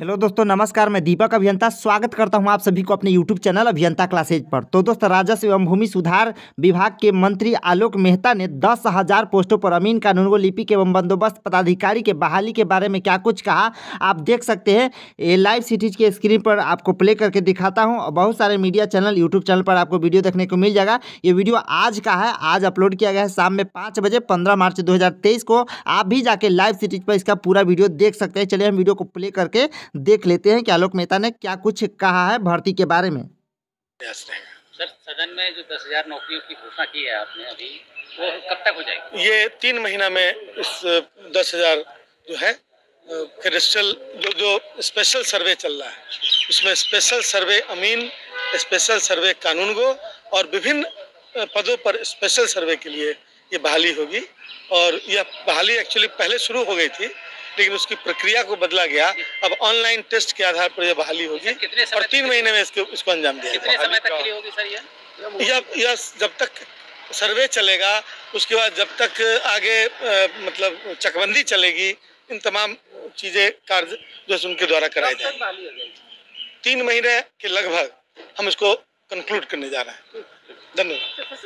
hello दोस्तों नमस्कार मैं दीपक अभियंता स्वागत करता हूं आप सभी को अपने यूट्यूब चैनल अभियंता क्लासेज पर तो दोस्तों राजस्व एवं भूमि सुधार विभाग के मंत्री आलोक मेहता ने दस हजार पोस्टों पर अमीन कानून को लिपिक एवं बंदोबस्त पदाधिकारी के बहाली के बारे में क्या कुछ कहा आप देख सकते हैं ये लाइव सिटीज के स्क्रीन पर आपको प्ले करके दिखाता हूँ बहुत सारे मीडिया चैनल यूट्यूब चैनल पर आपको वीडियो देखने को मिल जाएगा ये वीडियो आज का है आज अपलोड किया गया है शाम में पाँच बजे पंद्रह मार्च दो को आप भी जाके लाइव सिटीज पर इसका पूरा वीडियो देख सकते हैं चलिए हम वीडियो को प्ले करके देख लेते हैं कि आलोक मेहता ने क्या कुछ कहा है भर्ती के बारे में सर सदन में जो दस हजार नौकरियों की घोषणा की है आपने अभी वो कब तक हो जाएगी ये तीन महीना में इस दस हजार जो है क्रिस्टल जो जो स्पेशल सर्वे चल रहा है उसमें स्पेशल सर्वे अमीन स्पेशल सर्वे कानून को और विभिन्न पदों पर स्पेशल सर्वे के लिए ये बहाली होगी और यह बहाली एक्चुअली पहले शुरू हो गई थी लेकिन उसकी प्रक्रिया को बदला गया अब ऑनलाइन टेस्ट के आधार पर यह बहाली होगी और तीन महीने में इसको इसको अंजाम दिया कितने समय तक होगी सर यह यह जब तक सर्वे चलेगा उसके बाद जब तक आगे मतलब चकबंदी चलेगी इन तमाम चीज़ें कार्य जो है उनके द्वारा कराए जाए तीन महीने के लगभग हम इसको कंक्लूड करने जा रहे हैं धन्यवाद अच्छा,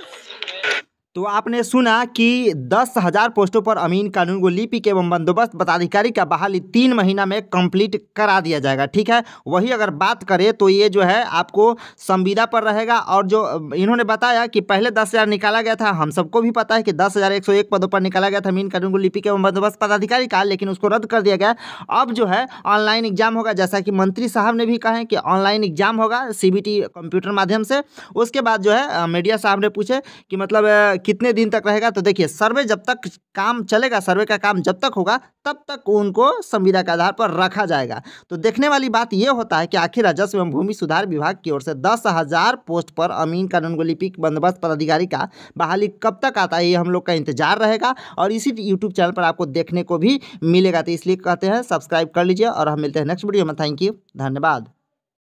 तो आपने सुना कि दस हज़ार पोस्टों पर अमीन कानून को लिपिक एवं बंदोबस्त पदाधिकारी का बहाली तीन महीना में कंप्लीट करा दिया जाएगा ठीक है वही अगर बात करें तो ये जो है आपको संविदा पर रहेगा और जो इन्होंने बताया कि पहले दस हज़ार निकाला गया था हम सबको भी पता है कि दस हज़ार एक सौ एक पदों पर निकाला गया था अमीन कानून को लिपिक एवं बंदोबस्त पदाधिकारी का लेकिन उसको रद्द कर दिया गया अब जो है ऑनलाइन एग्जाम होगा जैसा कि मंत्री साहब ने भी कहा कि ऑनलाइन एग्जाम होगा सी कंप्यूटर माध्यम से उसके बाद जो है मीडिया साहब ने पूछे कि मतलब कितने दिन तक रहेगा तो देखिए सर्वे जब तक काम चलेगा सर्वे का काम जब तक होगा तब तक उनको संविदा के आधार पर रखा जाएगा तो देखने वाली बात यह होता है कि आखिर राजस्व एवं भूमि सुधार विभाग की ओर से दस हजार पोस्ट पर अमीन कानून को लिपिक बंदोबस्त पदाधिकारी का बहाली कब तक आता है ये हम लोग का इंतजार रहेगा और इसी यूट्यूब चैनल पर आपको देखने को भी मिलेगा तो इसलिए कहते हैं सब्सक्राइब कर लीजिए और हम मिलते हैं नेक्स्ट वीडियो में थैंक यू धन्यवाद